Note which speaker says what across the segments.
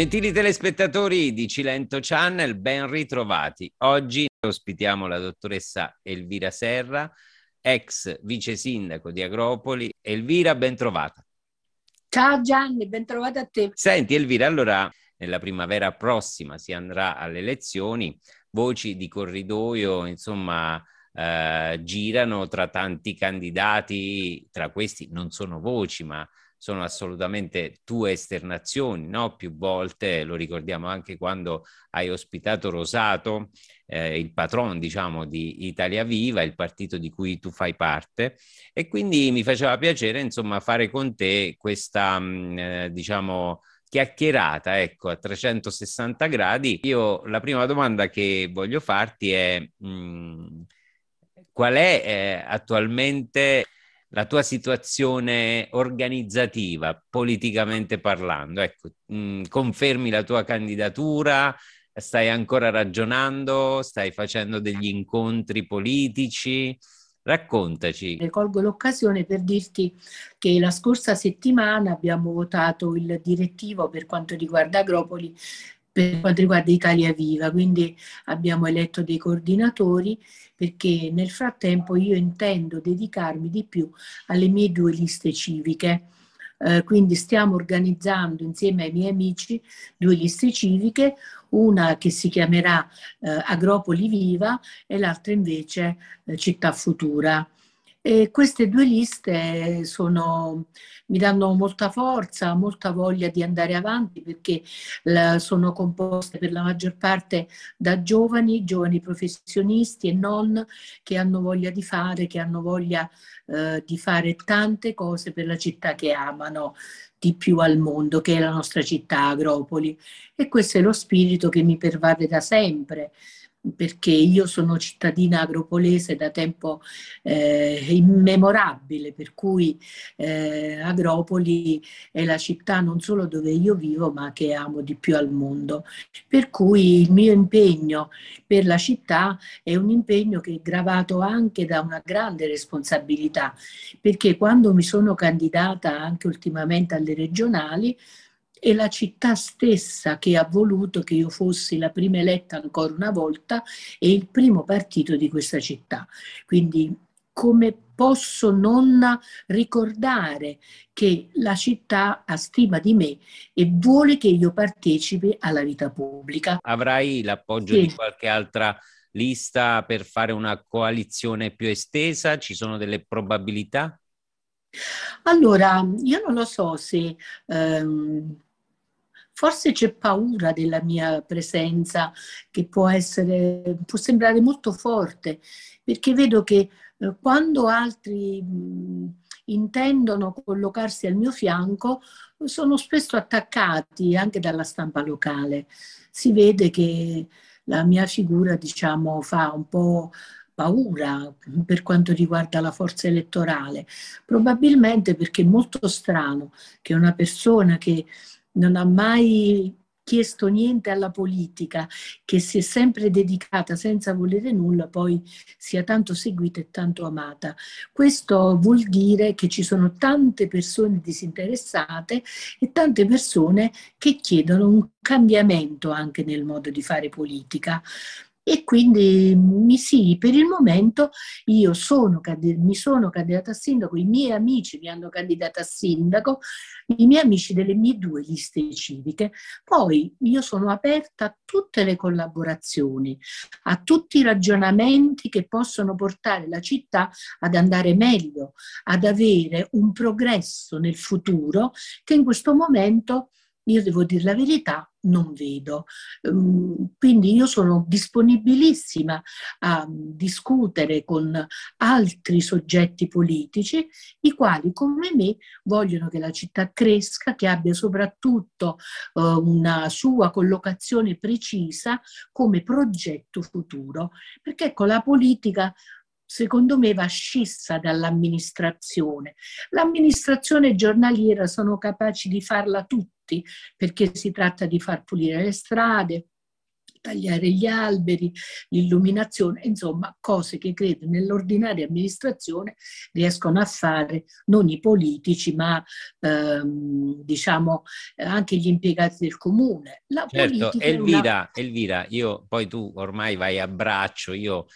Speaker 1: Gentili telespettatori di Cilento Channel, ben ritrovati. Oggi ospitiamo la dottoressa Elvira Serra, ex vice sindaco di Agropoli. Elvira, ben trovata.
Speaker 2: Ciao Gianni, ben trovata
Speaker 1: a te. Senti Elvira, allora nella primavera prossima si andrà alle elezioni, voci di corridoio, insomma, eh, girano tra tanti candidati, tra questi non sono voci, ma sono assolutamente tue esternazioni, no? Più volte, lo ricordiamo anche quando hai ospitato Rosato, eh, il patron, diciamo, di Italia Viva, il partito di cui tu fai parte, e quindi mi faceva piacere, insomma, fare con te questa, mh, mm, eh, diciamo, chiacchierata, ecco, a 360 gradi. Io la prima domanda che voglio farti è... Mh, mm, qual è eh, attualmente la tua situazione organizzativa, politicamente parlando? Ecco, mh, mm, confermi la tua candidatura? Stai ancora ragionando? Stai facendo degli incontri politici? Raccontaci.
Speaker 2: Colgo l'occasione per dirti che la scorsa settimana abbiamo votato il direttivo per quanto riguarda Agropoli per quanto riguarda Italia Viva, quindi abbiamo eletto dei coordinatori perché nel frattempo io intendo dedicarmi di più alle mie due liste civiche. Eh, quindi stiamo organizzando insieme ai miei amici due liste civiche, una che si chiamerà eh, Agropoli Viva e l'altra invece eh, Città Futura. E queste due liste sono, mi danno molta forza, molta voglia di andare avanti perché la, sono composte per la maggior parte da giovani, giovani professionisti e non che hanno voglia di fare, che hanno voglia eh, di fare tante cose per la città che amano di più al mondo, che è la nostra città Agropoli. E questo è lo spirito che mi pervade da sempre perché io sono cittadina agropolese da tempo eh, immemorabile, per cui eh, Agropoli è la città non solo dove io vivo, ma che amo di più al mondo. Per cui il mio impegno per la città è un impegno che è gravato anche da una grande responsabilità, perché quando mi sono candidata anche ultimamente alle regionali, e la città stessa che ha voluto che io fossi la prima eletta ancora una volta e il primo partito di questa città. Quindi come posso non ricordare che la città ha stima di me e vuole che io partecipi alla vita pubblica.
Speaker 1: Avrai l'appoggio sì. di qualche altra lista per fare una coalizione più estesa? Ci sono delle probabilità?
Speaker 2: Allora, io non lo so se... Ehm, forse c'è paura della mia presenza che può, essere, può sembrare molto forte, perché vedo che eh, quando altri intendono collocarsi al mio fianco sono spesso attaccati anche dalla stampa locale. Si vede che la mia figura, diciamo, fa un po' paura per quanto riguarda la forza elettorale, probabilmente perché è molto strano che una persona che non ha mai chiesto niente alla politica, che si è sempre dedicata senza volere nulla, poi sia tanto seguita e tanto amata. Questo vuol dire che ci sono tante persone disinteressate e tante persone che chiedono un cambiamento anche nel modo di fare politica e quindi mi sì, per il momento io sono, mi sono candidata a sindaco, i miei amici mi hanno candidata a sindaco, i miei amici delle mie due liste civiche. Poi io sono aperta a tutte le collaborazioni, a tutti i ragionamenti che possono portare la città ad andare meglio, ad avere un progresso nel futuro che in questo momento, io devo dire la verità, non vedo. Ehm, quindi io sono disponibilissima a discutere con altri soggetti politici, i quali come me vogliono che la città cresca, che abbia soprattutto eh, una sua collocazione precisa come progetto futuro. Perché ecco, la politica secondo me, va scissa dall'amministrazione. L'amministrazione giornaliera sono capaci di farla tutti, perché si tratta di far pulire le strade, tagliare gli alberi, l'illuminazione, insomma cose che credo nell'ordinaria amministrazione riescono a fare non i politici ma ehm, diciamo anche gli impiegati del comune. La certo, Elvira, una...
Speaker 1: Elvira, io poi tu ormai vai a braccio, io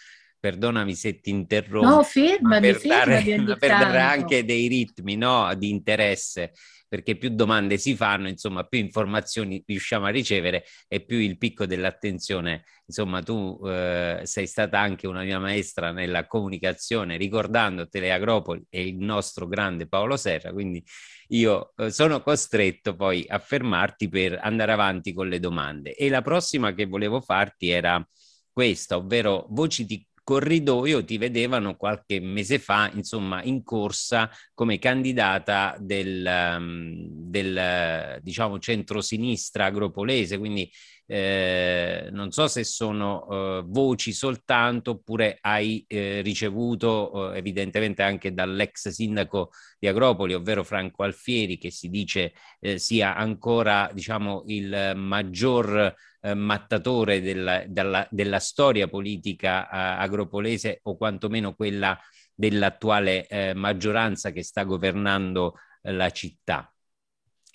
Speaker 1: perdonami se ti interrompo. No, fermami, per fermami dare, per dare anche dei ritmi no, di interesse, perché più domande si fanno, insomma, più informazioni riusciamo a ricevere e più il picco dell'attenzione. Insomma, tu eh, sei stata anche una mia maestra nella comunicazione, ricordando Teleagropoli e il nostro grande Paolo Serra, quindi io eh, sono costretto poi a fermarti per andare avanti con le domande. E la prossima che volevo farti era questa, ovvero voci di corridoio ti vedevano qualche mese fa, insomma, in corsa come candidata del, ehm, del diciamo, centrosinistra agropolese, quindi eh, non so se sono eh, voci soltanto oppure hai eh, ricevuto eh, evidentemente anche dall'ex sindaco di Agropoli, ovvero Franco Alfieri, che si dice eh, sia ancora diciamo, il maggior eh, mattatore della, della, della, storia politica agropolese o quantomeno quella dell'attuale maggioranza che sta governando la città.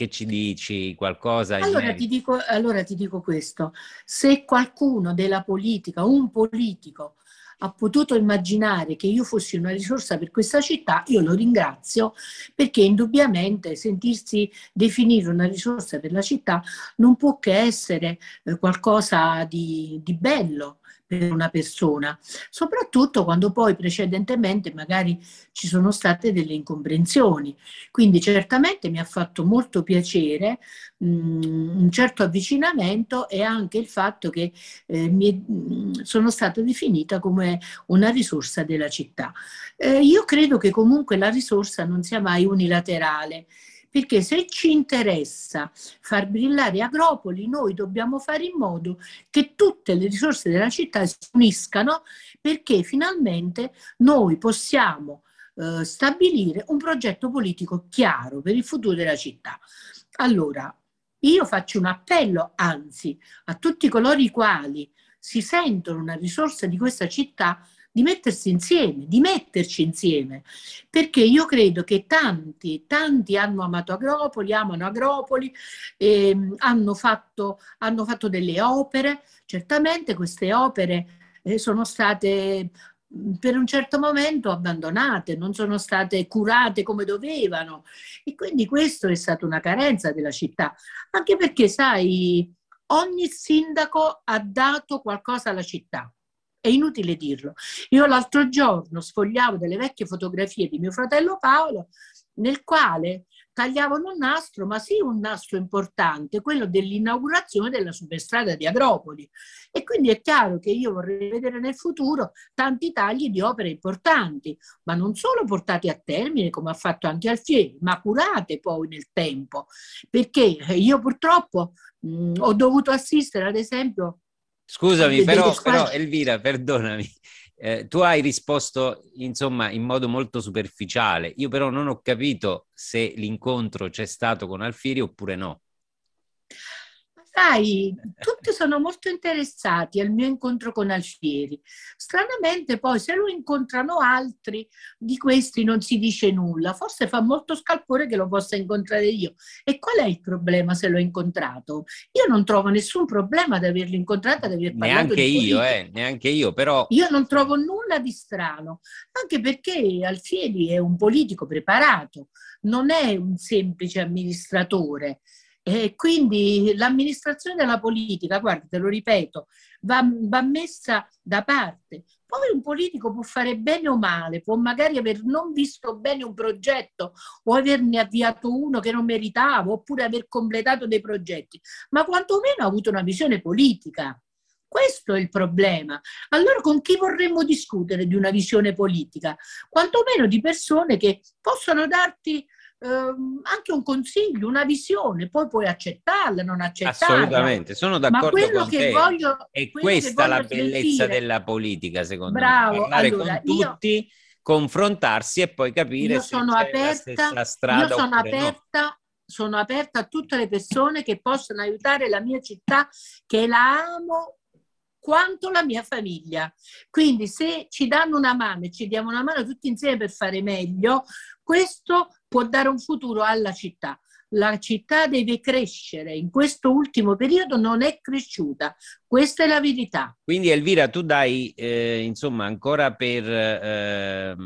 Speaker 1: Che ci dici? Qualcosa? Allora ti,
Speaker 2: dico, allora ti dico questo. Se qualcuno della politica, un politico, ha potuto immaginare che io fossi una risorsa per questa città, io lo ringrazio perché indubbiamente sentirsi definire una risorsa per la città non può che essere eh, qualcosa di, di bello per una persona, soprattutto quando poi precedentemente magari ci sono state delle incomprensioni. Quindi certamente mi ha fatto molto piacere mh, mm, un certo avvicinamento e anche il fatto che eh, mi, mh, mm, sono stata definita come una risorsa della città. Eh, io credo che comunque la risorsa non sia mai unilaterale perché se ci interessa far brillare Agropoli, noi dobbiamo fare in modo che tutte le risorse della città si uniscano perché finalmente noi possiamo eh, stabilire un progetto politico chiaro per il futuro della città. Allora, io faccio un appello, anzi, a tutti coloro i quali si sentono una risorsa di questa città di mettersi insieme, di metterci insieme, perché io credo che tanti, tanti hanno amato Agropoli, amano Agropoli, ehm, hanno, fatto, hanno fatto delle opere, certamente queste opere eh, sono state mm, per un certo momento abbandonate, non sono state curate come dovevano e quindi questo è stata una carenza della città, anche perché sai, ogni sindaco ha dato qualcosa alla città è inutile dirlo. Io l'altro giorno sfogliavo delle vecchie fotografie di mio fratello Paolo, nel quale tagliavano un nastro, ma sì un nastro importante, quello dell'inaugurazione della superstrada di Agropoli. E quindi è chiaro che io vorrei vedere nel futuro tanti tagli di opere importanti, ma non solo portati a termine, come ha fatto anche Alfieri, ma curate poi nel tempo. Perché io purtroppo mh, ho dovuto assistere, ad esempio,
Speaker 1: Scusami, però, però, Elvira, perdonami. Eh, tu hai risposto insomma in modo molto superficiale. Io però non ho capito se l'incontro c'è stato con Alfieri oppure no
Speaker 2: sai, tutti sono molto interessati al mio incontro con Alfieri. Stranamente poi se lo incontrano altri, di questi non si dice nulla. Forse fa molto scalpore che lo possa incontrare io. E qual è il problema se l'ho incontrato? Io non trovo nessun problema ad averlo incontrato, ad aver parlato neanche io, eh,
Speaker 1: neanche io, però...
Speaker 2: Io non trovo nulla di strano, anche perché Alfieri è un politico preparato, non è un semplice amministratore. E quindi l'amministrazione della politica, guarda, te lo ripeto, va, va messa da parte. Poi un politico può fare bene o male, può magari aver non visto bene un progetto o averne avviato uno che non meritava, oppure aver completato dei progetti, ma quantomeno ha avuto una visione politica. Questo è il problema. Allora con chi vorremmo discutere di una visione politica? Quantomeno di persone che possono darti ehm, anche un consiglio, una visione, poi puoi accettarla, non accettarla. Assolutamente, sono d'accordo con te. Voglio, è questa la bellezza sentire. della
Speaker 1: politica, secondo Bravo. me. Parlare allora, con io, tutti, confrontarsi e poi capire io se sono aperta, la strada io sono aperta
Speaker 2: no sono aperta a tutte le persone che possono aiutare la mia città, che la amo quanto la mia famiglia. Quindi se ci danno una mano e ci diamo una mano tutti insieme per fare meglio, questo può dare un futuro alla città. La città deve crescere, in questo ultimo periodo non è cresciuta, questa è la verità.
Speaker 1: Quindi Elvira, tu dai eh, insomma ancora per... Eh,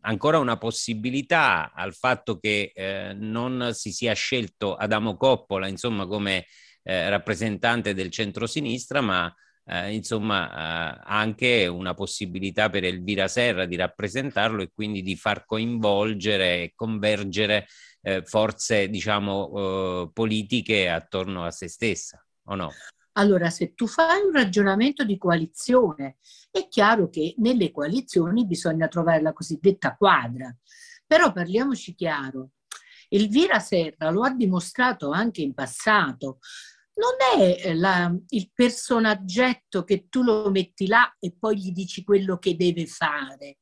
Speaker 1: ancora una possibilità al fatto che eh, non si sia scelto Adamo Coppola, insomma, come eh, rappresentante del centrosinistra, ma eh, insomma, eh, anche una possibilità per Elvira Serra di rappresentarlo e quindi di far coinvolgere e convergere eh, forze, diciamo, eh, politiche attorno a se stessa, o no?
Speaker 2: Allora, se tu fai un ragionamento di coalizione, è chiaro che nelle coalizioni bisogna trovare la cosiddetta quadra. Però parliamoci chiaro, Elvira Serra lo ha dimostrato anche in passato, non è eh, la, il personaggetto che tu lo metti là e poi gli dici quello che deve fare.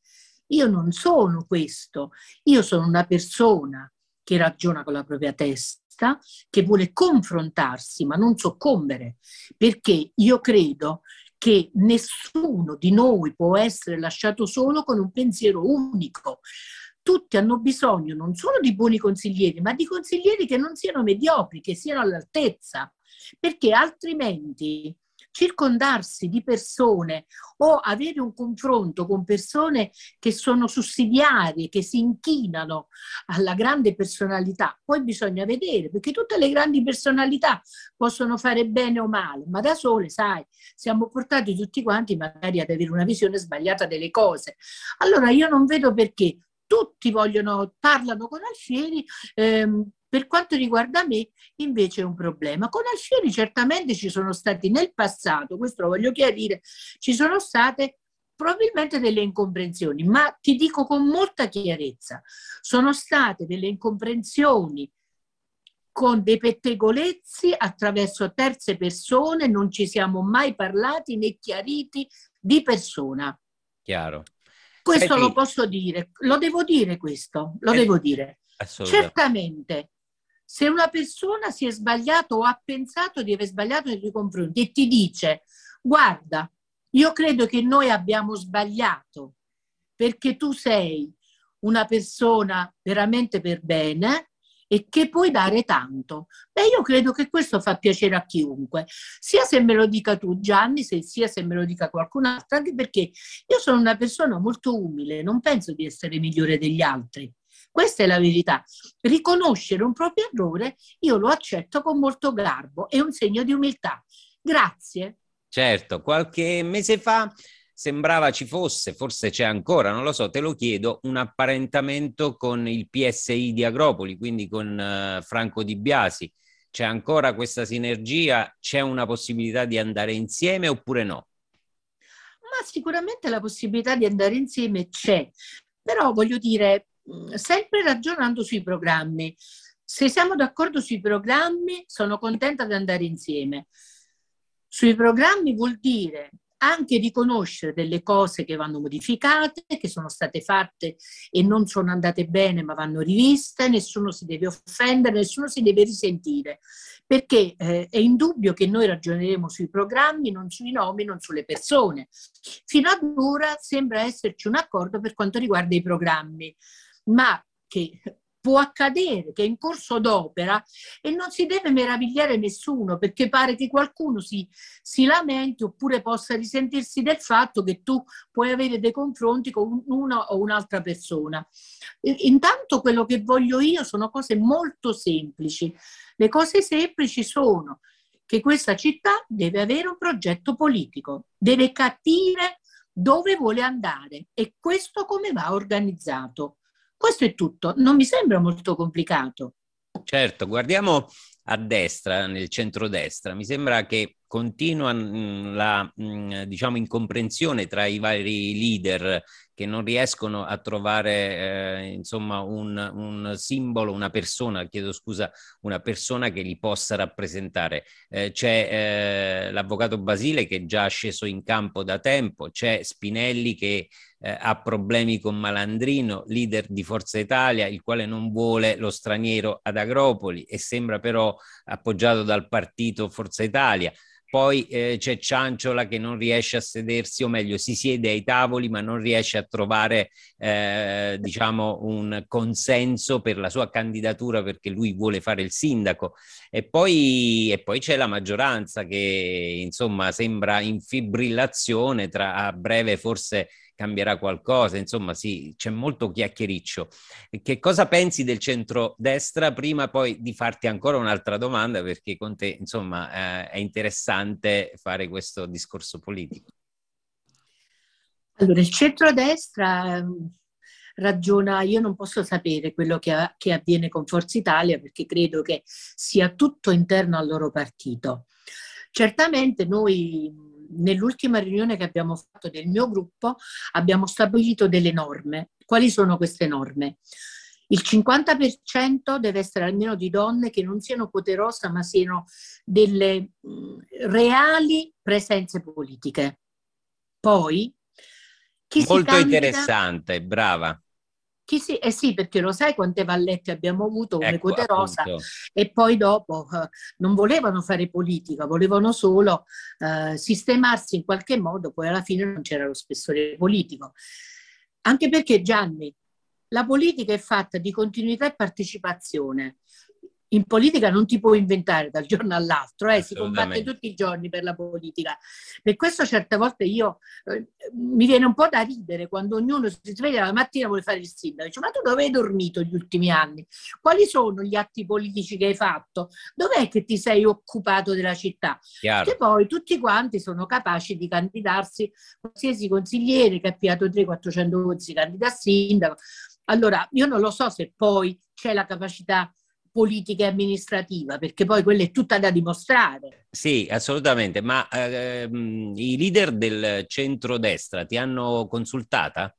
Speaker 2: Io non sono questo, io sono una persona che ragiona con la propria testa, che vuole confrontarsi ma non soccombere, perché io credo che nessuno di noi può essere lasciato solo con un pensiero unico. Tutti hanno bisogno non solo di buoni consiglieri, ma di consiglieri che non siano mediocri, che siano all'altezza perché altrimenti circondarsi di persone o avere un confronto con persone che sono sussidiarie, che si inchinano alla grande personalità, poi bisogna vedere, perché tutte le grandi personalità possono fare bene o male, ma da sole, sai, siamo portati tutti quanti magari ad avere una visione sbagliata delle cose. Allora io non vedo perché tutti vogliono, parlano con Alfieri, ehm, per quanto riguarda me, invece, è un problema. Con Alfieri certamente ci sono stati nel passato, questo lo voglio chiarire, ci sono state probabilmente delle incomprensioni, ma ti dico con molta chiarezza, sono state delle incomprensioni con dei pettegolezzi attraverso terze persone, non ci siamo mai parlati né chiariti di persona. Chiaro. Questo Senti, lo posso dire, lo devo dire questo, lo eh, devo dire. Certamente se una persona si è sbagliato o ha pensato di aver sbagliato nei tuoi confronti e ti dice guarda, io credo che noi abbiamo sbagliato perché tu sei una persona veramente per bene e che puoi dare tanto. Beh, io credo che questo fa piacere a chiunque, sia se me lo dica tu Gianni, se, sia se me lo dica qualcun altro, anche perché io sono una persona molto umile, non penso di essere migliore degli altri. Questa è la verità. Riconoscere un proprio errore, io lo accetto con molto garbo, è un segno di umiltà. Grazie.
Speaker 1: Certo, qualche mese fa sembrava ci fosse, forse c'è ancora, non lo so, te lo chiedo, un apparentamento con il PSI di Agropoli, quindi con uh, Franco Di Biasi. C'è ancora questa sinergia? C'è una possibilità di andare insieme oppure no?
Speaker 2: Ma sicuramente la possibilità di andare insieme c'è, però voglio dire, Mm, sempre ragionando sui programmi. Se siamo d'accordo sui programmi, sono contenta di andare insieme. Sui programmi vuol dire anche riconoscere delle cose che vanno modificate, che sono state fatte e non sono andate bene, ma vanno riviste, nessuno si deve offendere, nessuno si deve risentire, perché eh, è indubbio che noi ragioneremo sui programmi, non sui nomi, non sulle persone. Fino ad ora sembra esserci un accordo per quanto riguarda i programmi ma che può accadere che è in corso d'opera e non si deve meravigliare nessuno perché pare che qualcuno si, si, lamenti oppure possa risentirsi del fatto che tu puoi avere dei confronti con una o un'altra persona. Intanto quello che voglio io sono cose molto semplici. Le cose semplici sono che questa città deve avere un progetto politico, deve capire dove vuole andare e questo come va organizzato. Questo è tutto, non mi sembra molto complicato.
Speaker 1: Certo, guardiamo a destra, nel centrodestra, mi sembra che continua mm, la mm, diciamo incomprensione tra i vari leader che non riescono a trovare eh, insomma un, un, simbolo, una persona, chiedo scusa, una persona che li possa rappresentare. Eh, c'è eh, l'avvocato Basile che è già sceso in campo da tempo, c'è Spinelli che eh, ha problemi con Malandrino, leader di Forza Italia, il quale non vuole lo straniero ad Agropoli e sembra però appoggiato dal partito Forza Italia. Poi eh, c'è Cianciola che non riesce a sedersi, o meglio, si siede ai tavoli, ma non riesce a trovare, eh, diciamo, un consenso per la sua candidatura perché lui vuole fare il sindaco. E poi, e poi c'è la maggioranza che, insomma, sembra in fibrillazione, tra a breve forse cambierà qualcosa, insomma sì, c'è molto chiacchiericcio. Che cosa pensi del centrodestra prima poi di farti ancora un'altra domanda perché con te insomma eh, è interessante fare questo discorso politico?
Speaker 2: Allora, il centrodestra ehm, ragiona, io non posso sapere quello che, che, avviene con Forza Italia perché credo che sia tutto interno al loro partito. Certamente noi nell'ultima riunione che abbiamo fatto del mio gruppo abbiamo stabilito delle norme. Quali sono queste norme? Il 50% deve essere almeno di donne che non siano poterose ma siano delle reali presenze politiche. Poi,
Speaker 1: chi Molto candida... interessante, brava.
Speaker 2: Chi si, eh sì, perché lo sai quante vallette abbiamo avuto come ecco, Coterosa appunto. e poi dopo eh, non volevano fare politica, volevano solo eh, sistemarsi in qualche modo, poi alla fine non c'era lo spessore politico. Anche perché Gianni, la politica è fatta di continuità e partecipazione in politica non ti puoi inventare dal giorno all'altro, eh, si combatte tutti i giorni per la politica. Per questo certe volte io eh, mi viene un po' da ridere quando ognuno si sveglia la mattina e vuole fare il sindaco. Dice, ma tu dove hai dormito gli ultimi anni? Quali sono gli atti politici che hai fatto? Dov'è che ti sei occupato della città? Chiaro. Che poi tutti quanti sono capaci di candidarsi, qualsiasi consigliere che ha piato 300 400 voti si candida a sindaco. Allora, io non lo so se poi c'è la capacità politica e amministrativa, perché poi quella è tutta da dimostrare.
Speaker 1: Sì, assolutamente, ma ehm, i leader del centrodestra ti hanno consultata?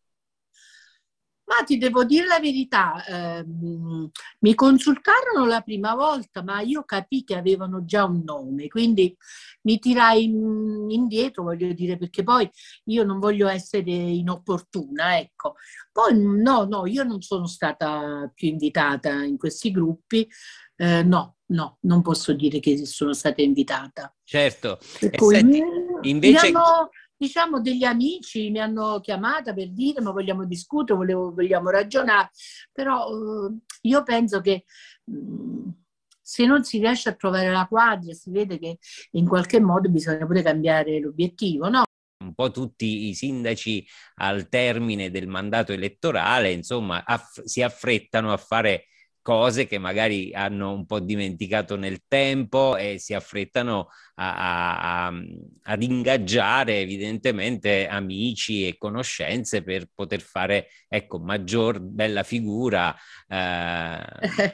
Speaker 2: Ma ti devo dire la verità, ehm, mi consultarono la prima volta, ma io capii che avevano già un nome, quindi mi tirai indietro, voglio dire, perché poi io non voglio essere inopportuna, ecco. Poi no, no, io non sono stata più invitata in questi gruppi, eh, no, no, non posso dire che sono stata invitata.
Speaker 1: Certo. Per cui, senti... Invece... Hanno, diciamo,
Speaker 2: diciamo, degli amici mi hanno chiamata per dire ma vogliamo discutere, volevo, vogliamo ragionare, però eh, io penso che mh, mm, se non si riesce a trovare la quadra si vede che in qualche modo bisogna pure cambiare l'obiettivo, no?
Speaker 1: un po' tutti i sindaci al termine del mandato elettorale, insomma, aff- si affrettano a fare cose che magari hanno un po' dimenticato nel tempo e si affrettano a, a, a, ad ingaggiare evidentemente amici e conoscenze per poter fare ecco, maggior bella figura eh,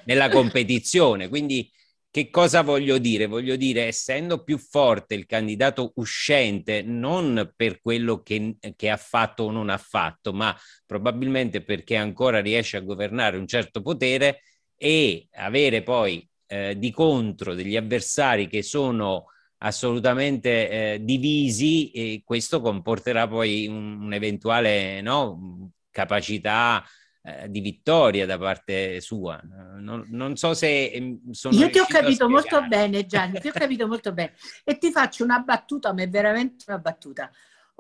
Speaker 1: nella competizione. Quindi che cosa voglio dire? Voglio dire, essendo più forte il candidato uscente, non per quello che, che, ha fatto o non ha fatto, ma probabilmente perché ancora riesce a governare un certo potere, e avere poi eh, di contro degli avversari che sono assolutamente eh, divisi e eh, questo comporterà poi un'eventuale un no, capacità eh, di vittoria da parte sua. Non, non so se ehm, sono Io ti ho capito molto
Speaker 2: bene Gianni, ti ho capito molto bene e ti faccio una battuta, ma è veramente una battuta.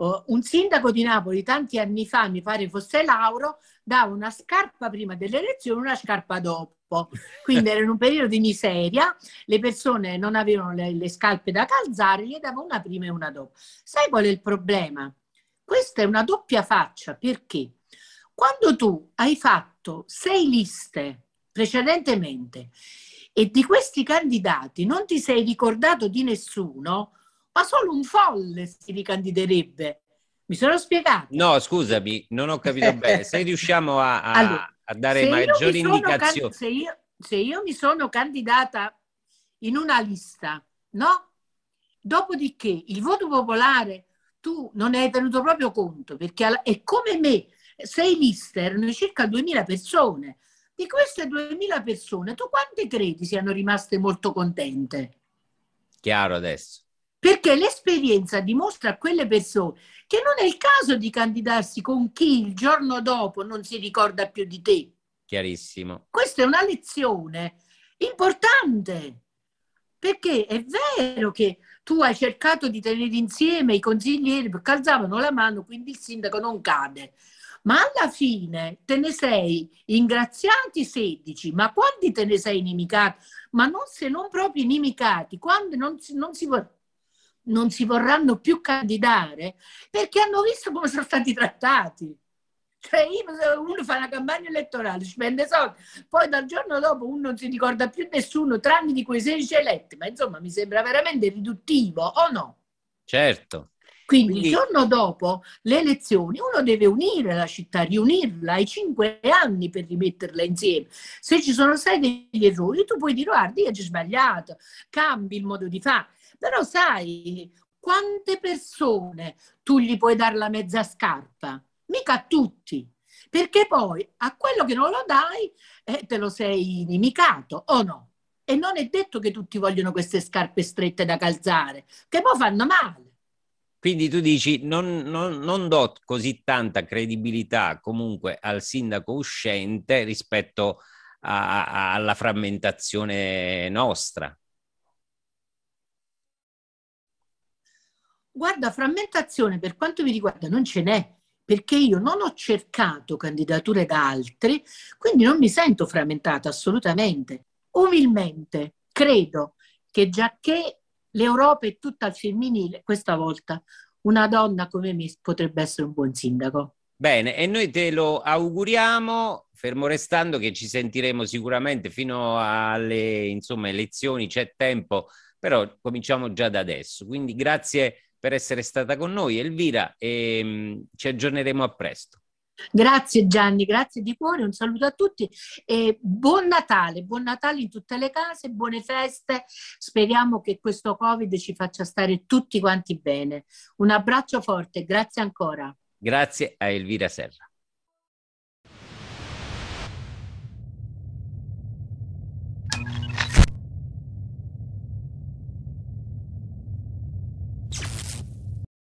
Speaker 2: Uh, un sindaco di Napoli tanti anni fa, mi pare fosse Lauro, dava una scarpa prima delle elezioni e una scarpa dopo. Quindi era in un periodo di miseria, le persone non avevano le, le scarpe da calzare, gli dava una prima e una dopo. Sai qual è il problema? Questa è una doppia faccia, perché? Quando tu hai fatto sei liste precedentemente e di questi candidati non ti sei ricordato di nessuno, ma solo un folle si ricandiderebbe. Mi
Speaker 1: sono spiegato. No, scusami, non ho capito bene. Se riusciamo a, a, allora, a dare maggiori indicazioni. Can- se,
Speaker 2: io, se io mi sono candidata in una lista, no? Dopodiché il voto popolare tu non ne hai tenuto proprio conto, perché è come me, sei lista, erano circa 2000 persone. Di queste 2000 persone, tu quante credi siano rimaste molto contente?
Speaker 1: Chiaro adesso
Speaker 2: perché l'esperienza dimostra a quelle persone che non è il caso di candidarsi con chi il giorno dopo non si ricorda più di te.
Speaker 1: Chiarissimo.
Speaker 2: Questa è una lezione importante, perché è vero che tu hai cercato di tenere insieme i consiglieri perché alzavano la mano, quindi il sindaco non cade. Ma alla fine te ne sei ingraziati 16, ma quanti te ne sei inimicati? Ma non se non proprio inimicati, quando non si, non si vuole non si vorranno più candidare perché hanno visto come sono stati trattati. Cioè uno fa una campagna elettorale, spende soldi, poi dal giorno dopo uno non si ricorda più nessuno tranne di quei 16 eletti, ma insomma mi sembra veramente riduttivo o no?
Speaker 1: Certo. Quindi,
Speaker 2: Quindi il giorno dopo le elezioni uno deve unire la città, riunirla ai cinque anni per rimetterla insieme. Se ci sono stati degli errori tu puoi dire guardi, io ci ho sbagliato, cambi il modo di fare però sai quante persone tu gli puoi dare la mezza scarpa? Mica a tutti. Perché poi a quello che non lo dai eh, te lo sei inimicato o no? E non è detto che tutti vogliono queste scarpe strette da calzare, che poi fanno male.
Speaker 1: Quindi tu dici non, non, non, do così tanta credibilità comunque al sindaco uscente rispetto a, a, alla frammentazione nostra.
Speaker 2: Guarda, frammentazione per quanto mi riguarda non ce n'è, perché io non ho cercato candidature da altri, quindi non mi sento frammentata assolutamente. Umilmente credo che già che l'Europa è tutta al femminile, questa volta una donna come me potrebbe essere un buon sindaco.
Speaker 1: Bene, e noi te lo auguriamo, fermo restando che ci sentiremo sicuramente fino alle insomma, elezioni, c'è tempo, però cominciamo già da adesso. Quindi grazie per essere stata con noi, Elvira, e ehm, ci aggiorneremo a presto.
Speaker 2: Grazie Gianni, grazie di cuore, un saluto a tutti e buon Natale, buon Natale in tutte le case, buone feste, speriamo che questo Covid ci faccia stare tutti quanti bene. Un abbraccio forte, grazie ancora.
Speaker 1: Grazie a Elvira Serra.